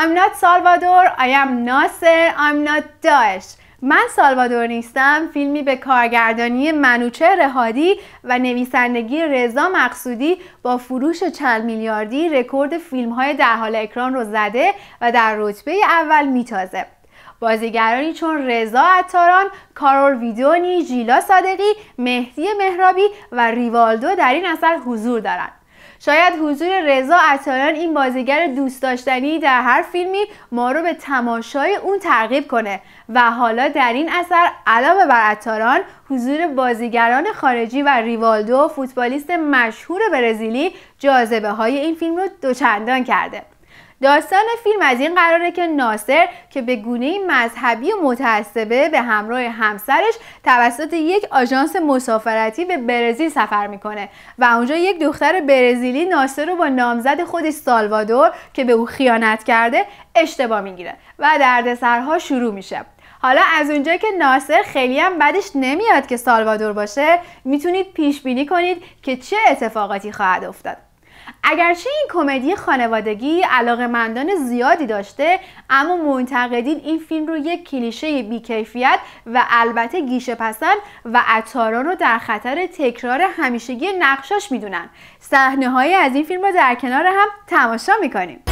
I'm not Salvador, I am Nasser, I'm not Daesh. من سالوادور نیستم فیلمی به کارگردانی منوچه رهادی و نویسندگی رضا مقصودی با فروش چند میلیاردی رکورد فیلم های در حال اکران رو زده و در رتبه اول میتازه بازیگرانی چون رضا عطاران، کارول ویدونی، جیلا صادقی، مهدی مهرابی و ریوالدو در این اثر حضور دارند. شاید حضور رضا عطاران این بازیگر دوست داشتنی در هر فیلمی ما رو به تماشای اون ترغیب کنه و حالا در این اثر علاوه بر عطاران حضور بازیگران خارجی و ریوالدو فوتبالیست مشهور برزیلی جاذبه های این فیلم رو دوچندان کرده داستان فیلم از این قراره که ناصر که به گونه مذهبی و متعصبه به همراه همسرش توسط یک آژانس مسافرتی به برزیل سفر میکنه و اونجا یک دختر برزیلی ناصر رو با نامزد خودش سالوادور که به او خیانت کرده اشتباه میگیره و دردسرها شروع میشه حالا از اونجا که ناصر خیلی هم بدش نمیاد که سالوادور باشه میتونید پیش بینی کنید که چه اتفاقاتی خواهد افتاد اگرچه این کمدی خانوادگی مندان زیادی داشته اما منتقدین این فیلم رو یک کلیشه بیکیفیت و البته گیشه پسند و اتاران رو در خطر تکرار همیشگی نقشاش میدونن صحنه های از این فیلم رو در کنار هم تماشا میکنیم